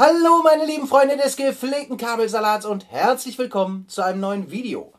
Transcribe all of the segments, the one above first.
Hallo meine lieben Freunde des gepflegten Kabelsalats und herzlich willkommen zu einem neuen Video.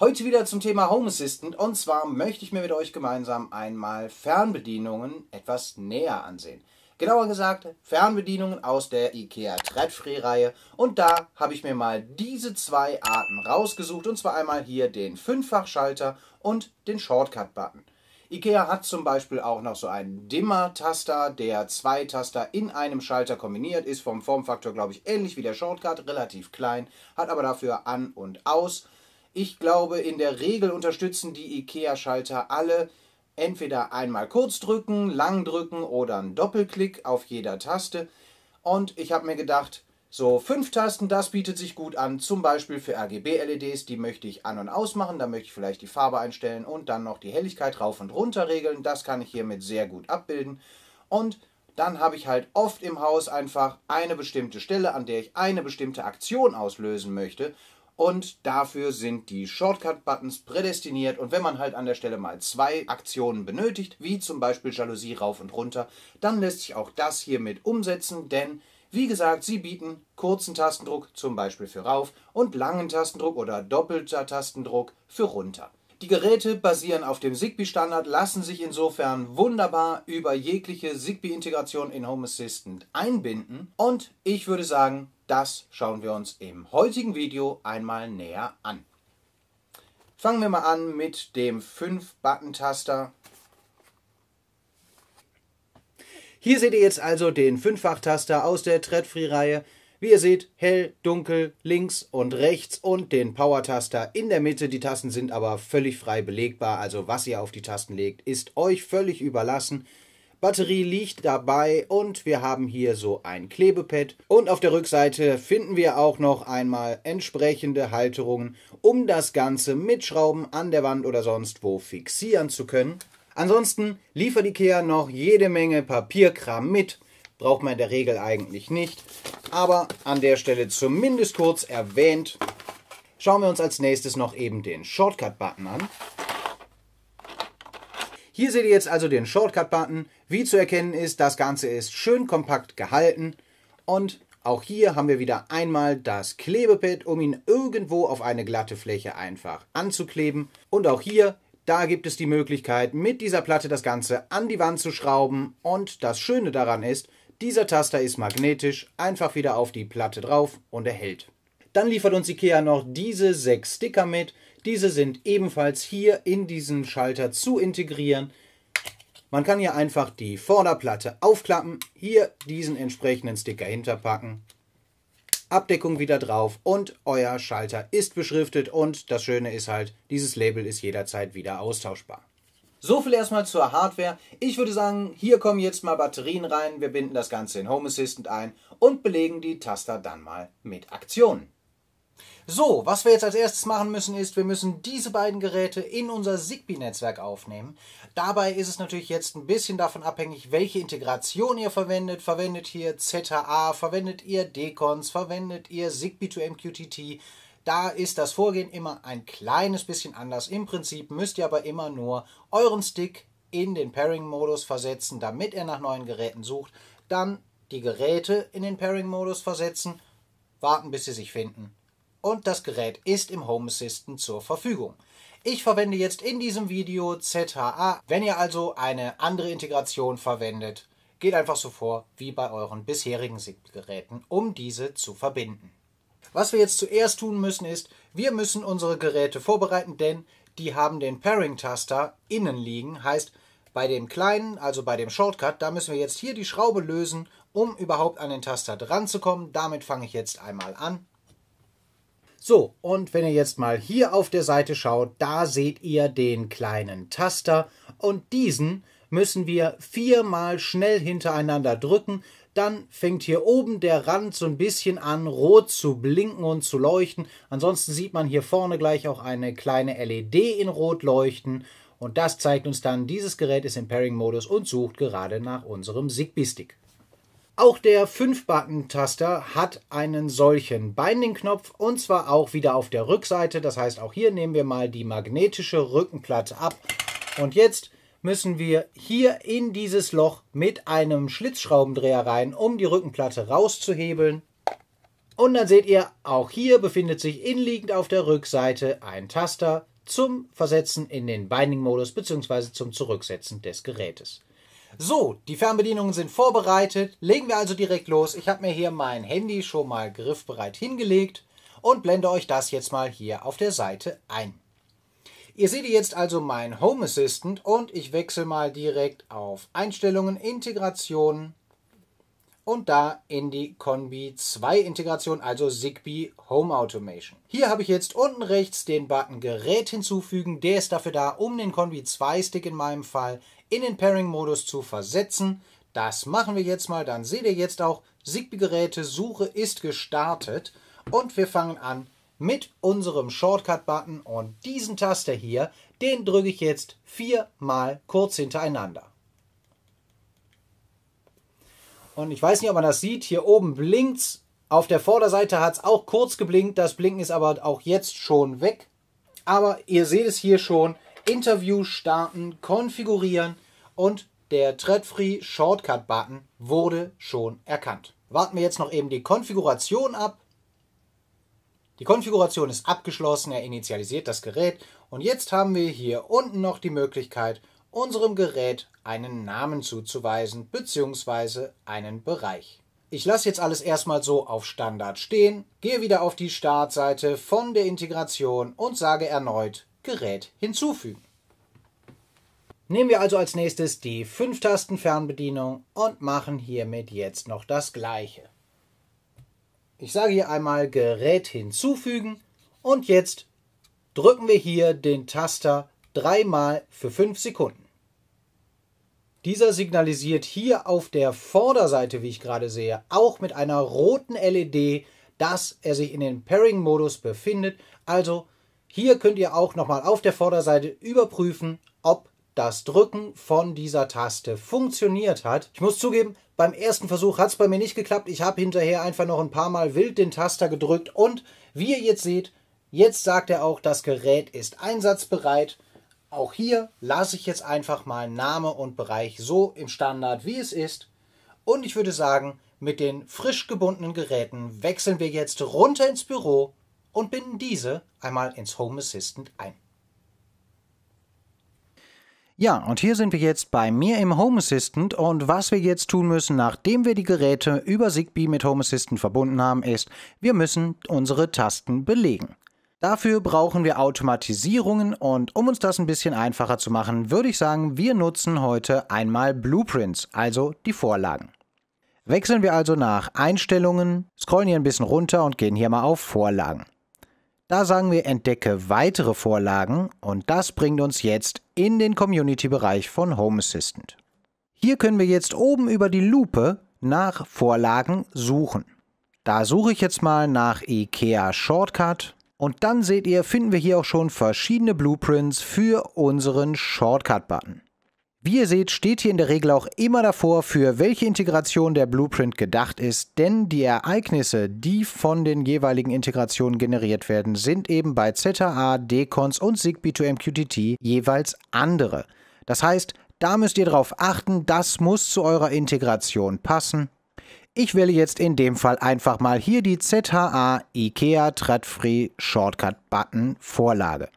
Heute wieder zum Thema Home Assistant und zwar möchte ich mir mit euch gemeinsam einmal Fernbedienungen etwas näher ansehen. Genauer gesagt Fernbedienungen aus der IKEA Threadfree reihe und da habe ich mir mal diese zwei Arten rausgesucht und zwar einmal hier den Fünffachschalter und den Shortcut-Button. Ikea hat zum Beispiel auch noch so einen Dimmer-Taster, der zwei Taster in einem Schalter kombiniert ist, vom Formfaktor, glaube ich, ähnlich wie der Shortcut, relativ klein, hat aber dafür an und aus. Ich glaube, in der Regel unterstützen die Ikea-Schalter alle entweder einmal kurz drücken, lang drücken oder einen Doppelklick auf jeder Taste. Und ich habe mir gedacht, so, fünf Tasten, das bietet sich gut an, zum Beispiel für RGB-LEDs, die möchte ich an- und ausmachen, da möchte ich vielleicht die Farbe einstellen und dann noch die Helligkeit rauf und runter regeln, das kann ich hiermit sehr gut abbilden. Und dann habe ich halt oft im Haus einfach eine bestimmte Stelle, an der ich eine bestimmte Aktion auslösen möchte und dafür sind die Shortcut-Buttons prädestiniert und wenn man halt an der Stelle mal zwei Aktionen benötigt, wie zum Beispiel Jalousie rauf und runter, dann lässt sich auch das hiermit umsetzen, denn wie gesagt, sie bieten kurzen Tastendruck, zum Beispiel für rauf, und langen Tastendruck oder doppelter Tastendruck für runter. Die Geräte basieren auf dem Zigbee-Standard, lassen sich insofern wunderbar über jegliche Zigbee-Integration in Home Assistant einbinden. Und ich würde sagen, das schauen wir uns im heutigen Video einmal näher an. Fangen wir mal an mit dem 5-Button-Taster Hier seht ihr jetzt also den Fünffachtaster aus der Treadfree-Reihe. Wie ihr seht, hell, dunkel, links und rechts und den Power-Taster in der Mitte. Die Tasten sind aber völlig frei belegbar, also was ihr auf die Tasten legt, ist euch völlig überlassen. Batterie liegt dabei und wir haben hier so ein Klebepad. Und auf der Rückseite finden wir auch noch einmal entsprechende Halterungen, um das Ganze mit Schrauben an der Wand oder sonst wo fixieren zu können. Ansonsten liefert Ikea noch jede Menge Papierkram mit. Braucht man in der Regel eigentlich nicht. Aber an der Stelle zumindest kurz erwähnt. Schauen wir uns als nächstes noch eben den Shortcut-Button an. Hier seht ihr jetzt also den Shortcut-Button. Wie zu erkennen ist, das Ganze ist schön kompakt gehalten. Und auch hier haben wir wieder einmal das Klebepad, um ihn irgendwo auf eine glatte Fläche einfach anzukleben. Und auch hier da gibt es die Möglichkeit, mit dieser Platte das Ganze an die Wand zu schrauben und das Schöne daran ist, dieser Taster ist magnetisch, einfach wieder auf die Platte drauf und er hält. Dann liefert uns IKEA noch diese sechs Sticker mit. Diese sind ebenfalls hier in diesen Schalter zu integrieren. Man kann hier einfach die Vorderplatte aufklappen, hier diesen entsprechenden Sticker hinterpacken Abdeckung wieder drauf und euer Schalter ist beschriftet und das Schöne ist halt, dieses Label ist jederzeit wieder austauschbar. So viel erstmal zur Hardware. Ich würde sagen, hier kommen jetzt mal Batterien rein, wir binden das Ganze in Home Assistant ein und belegen die Taster dann mal mit Aktionen. So, was wir jetzt als erstes machen müssen, ist, wir müssen diese beiden Geräte in unser Zigbee-Netzwerk aufnehmen. Dabei ist es natürlich jetzt ein bisschen davon abhängig, welche Integration ihr verwendet. Verwendet ihr ZHA, verwendet ihr Decons, verwendet ihr Zigbee to MQTT. Da ist das Vorgehen immer ein kleines bisschen anders. Im Prinzip müsst ihr aber immer nur euren Stick in den Pairing-Modus versetzen, damit er nach neuen Geräten sucht. Dann die Geräte in den Pairing-Modus versetzen, warten bis sie sich finden und das Gerät ist im Home Assistant zur Verfügung. Ich verwende jetzt in diesem Video ZHA. Wenn ihr also eine andere Integration verwendet, geht einfach so vor wie bei euren bisherigen SIP-Geräten, um diese zu verbinden. Was wir jetzt zuerst tun müssen ist, wir müssen unsere Geräte vorbereiten, denn die haben den Pairing-Taster innen liegen. Heißt, bei dem kleinen, also bei dem Shortcut, da müssen wir jetzt hier die Schraube lösen, um überhaupt an den Taster dran zu kommen. Damit fange ich jetzt einmal an. So, und wenn ihr jetzt mal hier auf der Seite schaut, da seht ihr den kleinen Taster und diesen müssen wir viermal schnell hintereinander drücken, dann fängt hier oben der Rand so ein bisschen an, rot zu blinken und zu leuchten. Ansonsten sieht man hier vorne gleich auch eine kleine LED in rot leuchten. Und das zeigt uns dann, dieses Gerät ist im Pairing-Modus und sucht gerade nach unserem Zigbee-Stick. Auch der 5-Button-Taster hat einen solchen Binding-Knopf und zwar auch wieder auf der Rückseite. Das heißt, auch hier nehmen wir mal die magnetische Rückenplatte ab. Und jetzt müssen wir hier in dieses Loch mit einem Schlitzschraubendreher rein, um die Rückenplatte rauszuhebeln. Und dann seht ihr, auch hier befindet sich inliegend auf der Rückseite ein Taster zum Versetzen in den Binding-Modus bzw. zum Zurücksetzen des Gerätes. So, die Fernbedienungen sind vorbereitet. Legen wir also direkt los. Ich habe mir hier mein Handy schon mal griffbereit hingelegt und blende euch das jetzt mal hier auf der Seite ein. Ihr seht jetzt also mein Home Assistant und ich wechsle mal direkt auf Einstellungen, Integration und da in die Kombi 2 Integration, also Zigbee Home Automation. Hier habe ich jetzt unten rechts den Button Gerät hinzufügen. Der ist dafür da, um den Kombi 2 Stick in meinem Fall in den Pairing-Modus zu versetzen. Das machen wir jetzt mal. Dann seht ihr jetzt auch, Zigbee-Geräte Suche ist gestartet. Und wir fangen an mit unserem Shortcut-Button und diesen Taster hier, den drücke ich jetzt viermal kurz hintereinander. Und ich weiß nicht, ob man das sieht, hier oben blinkt's. Auf der Vorderseite hat es auch kurz geblinkt, das Blinken ist aber auch jetzt schon weg. Aber ihr seht es hier schon, Interview starten, konfigurieren und der Threadfree Shortcut Button wurde schon erkannt. Warten wir jetzt noch eben die Konfiguration ab. Die Konfiguration ist abgeschlossen, er initialisiert das Gerät und jetzt haben wir hier unten noch die Möglichkeit, unserem Gerät einen Namen zuzuweisen bzw. einen Bereich. Ich lasse jetzt alles erstmal so auf Standard stehen, gehe wieder auf die Startseite von der Integration und sage erneut Gerät hinzufügen. Nehmen wir also als nächstes die 5-Tasten-Fernbedienung und machen hiermit jetzt noch das gleiche. Ich sage hier einmal Gerät hinzufügen und jetzt drücken wir hier den Taster dreimal für 5 Sekunden. Dieser signalisiert hier auf der Vorderseite, wie ich gerade sehe, auch mit einer roten LED, dass er sich in den Pairing-Modus befindet, also hier könnt ihr auch nochmal auf der Vorderseite überprüfen, ob das Drücken von dieser Taste funktioniert hat. Ich muss zugeben, beim ersten Versuch hat es bei mir nicht geklappt. Ich habe hinterher einfach noch ein paar Mal wild den Taster gedrückt und wie ihr jetzt seht, jetzt sagt er auch, das Gerät ist einsatzbereit. Auch hier lasse ich jetzt einfach mal Name und Bereich so im Standard, wie es ist. Und ich würde sagen, mit den frisch gebundenen Geräten wechseln wir jetzt runter ins Büro und binden diese einmal ins Home Assistant ein. Ja, und hier sind wir jetzt bei mir im Home Assistant und was wir jetzt tun müssen, nachdem wir die Geräte über Zigbee mit Home Assistant verbunden haben, ist, wir müssen unsere Tasten belegen. Dafür brauchen wir Automatisierungen und um uns das ein bisschen einfacher zu machen, würde ich sagen, wir nutzen heute einmal Blueprints, also die Vorlagen. Wechseln wir also nach Einstellungen, scrollen hier ein bisschen runter und gehen hier mal auf Vorlagen. Da sagen wir entdecke weitere Vorlagen und das bringt uns jetzt in den Community-Bereich von Home Assistant. Hier können wir jetzt oben über die Lupe nach Vorlagen suchen. Da suche ich jetzt mal nach IKEA Shortcut und dann seht ihr, finden wir hier auch schon verschiedene Blueprints für unseren Shortcut-Button. Wie ihr seht, steht hier in der Regel auch immer davor, für welche Integration der Blueprint gedacht ist, denn die Ereignisse, die von den jeweiligen Integrationen generiert werden, sind eben bei ZHA, Decons und ZigBee2MQTT jeweils andere. Das heißt, da müsst ihr darauf achten, das muss zu eurer Integration passen. Ich wähle jetzt in dem Fall einfach mal hier die ZHA IKEA Tradfree Shortcut Button Vorlage.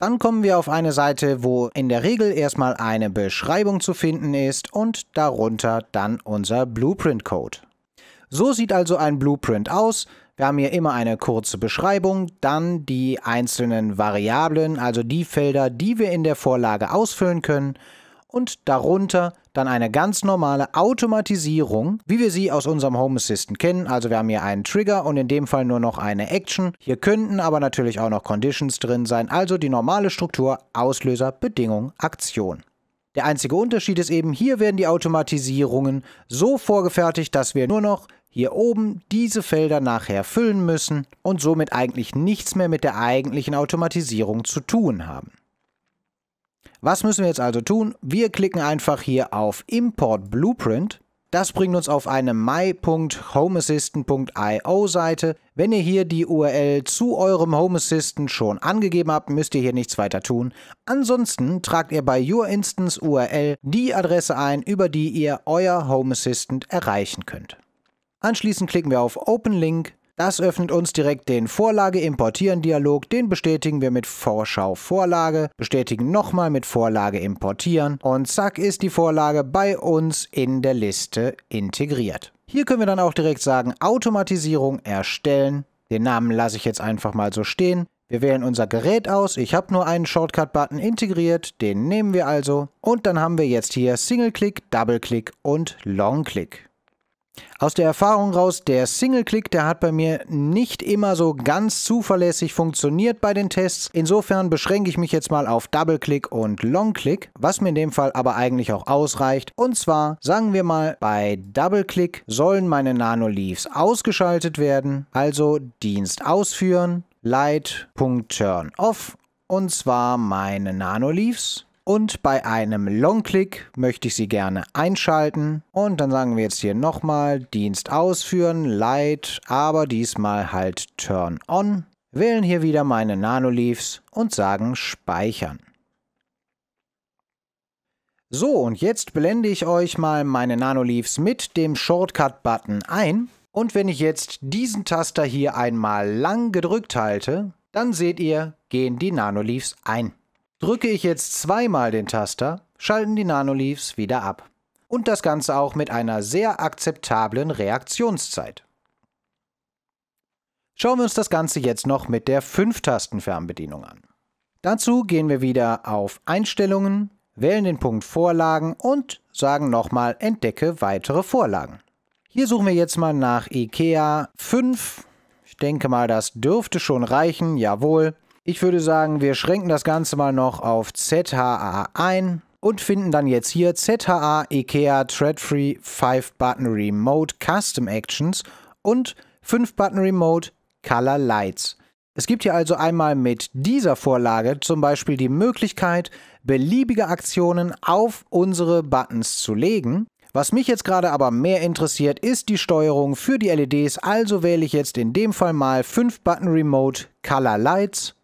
Dann kommen wir auf eine Seite, wo in der Regel erstmal eine Beschreibung zu finden ist und darunter dann unser Blueprint-Code. So sieht also ein Blueprint aus. Wir haben hier immer eine kurze Beschreibung, dann die einzelnen Variablen, also die Felder, die wir in der Vorlage ausfüllen können, und darunter dann eine ganz normale Automatisierung, wie wir sie aus unserem Home Assistant kennen. Also wir haben hier einen Trigger und in dem Fall nur noch eine Action. Hier könnten aber natürlich auch noch Conditions drin sein, also die normale Struktur Auslöser, Bedingung, Aktion. Der einzige Unterschied ist eben, hier werden die Automatisierungen so vorgefertigt, dass wir nur noch hier oben diese Felder nachher füllen müssen und somit eigentlich nichts mehr mit der eigentlichen Automatisierung zu tun haben. Was müssen wir jetzt also tun? Wir klicken einfach hier auf Import Blueprint. Das bringt uns auf eine my.homeassistant.io Seite. Wenn ihr hier die URL zu eurem Home Assistant schon angegeben habt, müsst ihr hier nichts weiter tun. Ansonsten tragt ihr bei Your Instance URL die Adresse ein, über die ihr euer Home Assistant erreichen könnt. Anschließend klicken wir auf Open Link das öffnet uns direkt den Vorlage-Importieren-Dialog. Den bestätigen wir mit Vorschau-Vorlage, bestätigen nochmal mit Vorlage-Importieren und zack ist die Vorlage bei uns in der Liste integriert. Hier können wir dann auch direkt sagen Automatisierung erstellen. Den Namen lasse ich jetzt einfach mal so stehen. Wir wählen unser Gerät aus. Ich habe nur einen Shortcut-Button integriert. Den nehmen wir also. Und dann haben wir jetzt hier Single-Click, Double-Click und Long-Click. Aus der Erfahrung raus, der Single-Click, der hat bei mir nicht immer so ganz zuverlässig funktioniert bei den Tests. Insofern beschränke ich mich jetzt mal auf Double-Click und Long-Click, was mir in dem Fall aber eigentlich auch ausreicht. Und zwar, sagen wir mal, bei Double-Click sollen meine Nano-Leaves ausgeschaltet werden, also Dienst ausführen, Light.turn off und zwar meine Nano-Leaves und bei einem Long-Click möchte ich sie gerne einschalten. Und dann sagen wir jetzt hier nochmal Dienst ausführen, Light, aber diesmal halt Turn On. Wählen hier wieder meine Nanoleafs und sagen Speichern. So, und jetzt blende ich euch mal meine Nanoleafs mit dem Shortcut-Button ein. Und wenn ich jetzt diesen Taster hier einmal lang gedrückt halte, dann seht ihr, gehen die Nanoleafs ein. Drücke ich jetzt zweimal den Taster, schalten die Nanoleafs wieder ab. Und das Ganze auch mit einer sehr akzeptablen Reaktionszeit. Schauen wir uns das Ganze jetzt noch mit der 5-Tasten-Fernbedienung an. Dazu gehen wir wieder auf Einstellungen, wählen den Punkt Vorlagen und sagen nochmal Entdecke weitere Vorlagen. Hier suchen wir jetzt mal nach IKEA 5. Ich denke mal, das dürfte schon reichen, jawohl. Ich würde sagen, wir schränken das Ganze mal noch auf ZHA ein und finden dann jetzt hier ZHA IKEA Thread-Free 5-Button Remote Custom Actions und 5-Button Remote Color Lights. Es gibt hier also einmal mit dieser Vorlage zum Beispiel die Möglichkeit, beliebige Aktionen auf unsere Buttons zu legen. Was mich jetzt gerade aber mehr interessiert, ist die Steuerung für die LEDs, also wähle ich jetzt in dem Fall mal 5 Button Remote Color Lights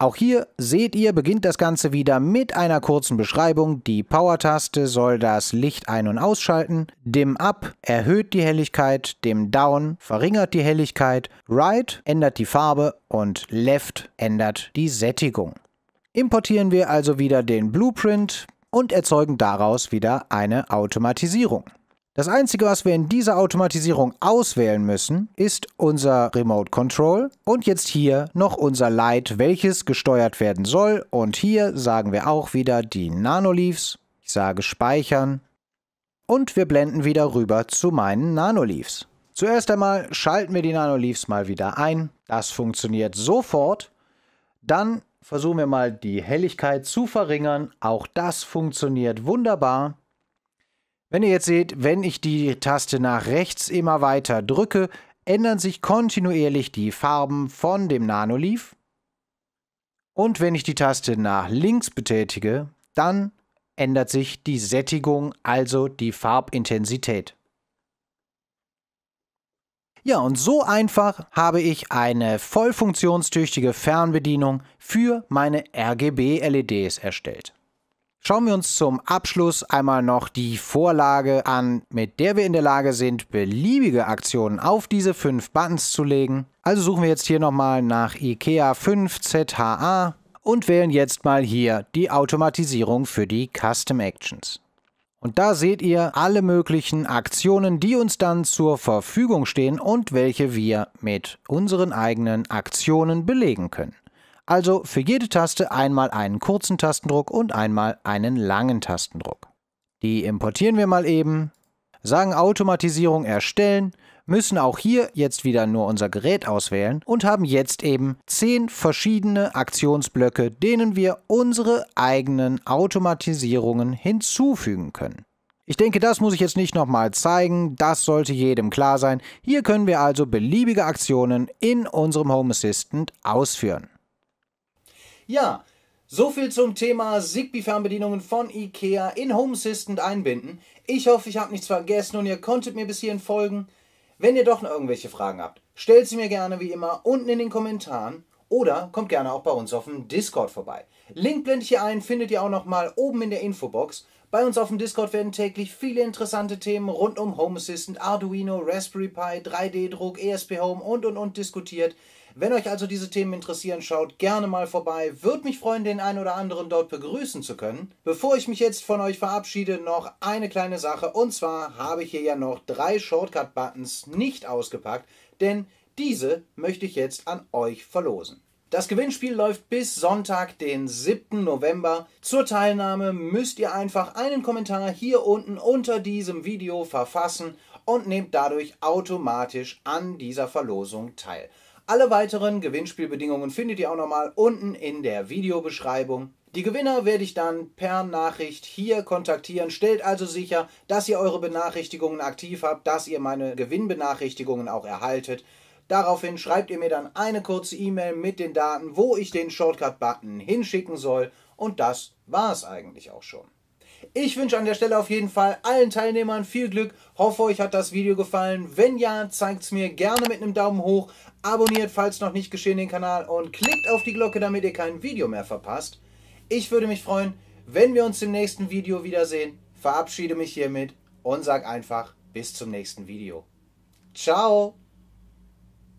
auch hier seht ihr, beginnt das Ganze wieder mit einer kurzen Beschreibung. Die Power-Taste soll das Licht ein- und ausschalten. Dim Up erhöht die Helligkeit, Dim Down verringert die Helligkeit, Right ändert die Farbe und Left ändert die Sättigung. Importieren wir also wieder den Blueprint und erzeugen daraus wieder eine Automatisierung. Das Einzige, was wir in dieser Automatisierung auswählen müssen, ist unser Remote Control und jetzt hier noch unser Light, welches gesteuert werden soll. Und hier sagen wir auch wieder die Nanoleaves. Ich sage Speichern. Und wir blenden wieder rüber zu meinen Nanoleaves. Zuerst einmal schalten wir die Nanoleaves mal wieder ein. Das funktioniert sofort. Dann versuchen wir mal die Helligkeit zu verringern. Auch das funktioniert wunderbar. Wenn ihr jetzt seht, wenn ich die Taste nach rechts immer weiter drücke, ändern sich kontinuierlich die Farben von dem Nanoleaf. Und wenn ich die Taste nach links betätige, dann ändert sich die Sättigung, also die Farbintensität. Ja, und so einfach habe ich eine voll funktionstüchtige Fernbedienung für meine RGB-LEDs erstellt. Schauen wir uns zum Abschluss einmal noch die Vorlage an, mit der wir in der Lage sind, beliebige Aktionen auf diese fünf Buttons zu legen. Also suchen wir jetzt hier nochmal nach IKEA 5ZHA und wählen jetzt mal hier die Automatisierung für die Custom Actions. Und da seht ihr alle möglichen Aktionen, die uns dann zur Verfügung stehen und welche wir mit unseren eigenen Aktionen belegen können. Also für jede Taste einmal einen kurzen Tastendruck und einmal einen langen Tastendruck. Die importieren wir mal eben, sagen Automatisierung erstellen, müssen auch hier jetzt wieder nur unser Gerät auswählen und haben jetzt eben 10 verschiedene Aktionsblöcke, denen wir unsere eigenen Automatisierungen hinzufügen können. Ich denke, das muss ich jetzt nicht nochmal zeigen, das sollte jedem klar sein. Hier können wir also beliebige Aktionen in unserem Home Assistant ausführen. Ja, so viel zum Thema Zigbee-Fernbedienungen von IKEA in Home Assistant einbinden. Ich hoffe, ich habe nichts vergessen und ihr konntet mir bis hierhin folgen. Wenn ihr doch noch irgendwelche Fragen habt, stellt sie mir gerne wie immer unten in den Kommentaren oder kommt gerne auch bei uns auf dem Discord vorbei. Link blende ich hier ein, findet ihr auch nochmal oben in der Infobox. Bei uns auf dem Discord werden täglich viele interessante Themen rund um Home Assistant, Arduino, Raspberry Pi, 3D-Druck, ESP Home und und und diskutiert. Wenn euch also diese Themen interessieren, schaut gerne mal vorbei. Würde mich freuen, den einen oder anderen dort begrüßen zu können. Bevor ich mich jetzt von euch verabschiede, noch eine kleine Sache. Und zwar habe ich hier ja noch drei Shortcut-Buttons nicht ausgepackt, denn diese möchte ich jetzt an euch verlosen. Das Gewinnspiel läuft bis Sonntag, den 7. November. Zur Teilnahme müsst ihr einfach einen Kommentar hier unten unter diesem Video verfassen und nehmt dadurch automatisch an dieser Verlosung teil. Alle weiteren Gewinnspielbedingungen findet ihr auch nochmal unten in der Videobeschreibung. Die Gewinner werde ich dann per Nachricht hier kontaktieren. Stellt also sicher, dass ihr eure Benachrichtigungen aktiv habt, dass ihr meine Gewinnbenachrichtigungen auch erhaltet. Daraufhin schreibt ihr mir dann eine kurze E-Mail mit den Daten, wo ich den Shortcut-Button hinschicken soll. Und das war es eigentlich auch schon. Ich wünsche an der Stelle auf jeden Fall allen Teilnehmern viel Glück. Hoffe, euch hat das Video gefallen. Wenn ja, zeigt es mir gerne mit einem Daumen hoch. Abonniert, falls noch nicht geschehen, den Kanal und klickt auf die Glocke, damit ihr kein Video mehr verpasst. Ich würde mich freuen, wenn wir uns im nächsten Video wiedersehen. Verabschiede mich hiermit und sag einfach bis zum nächsten Video. Ciao!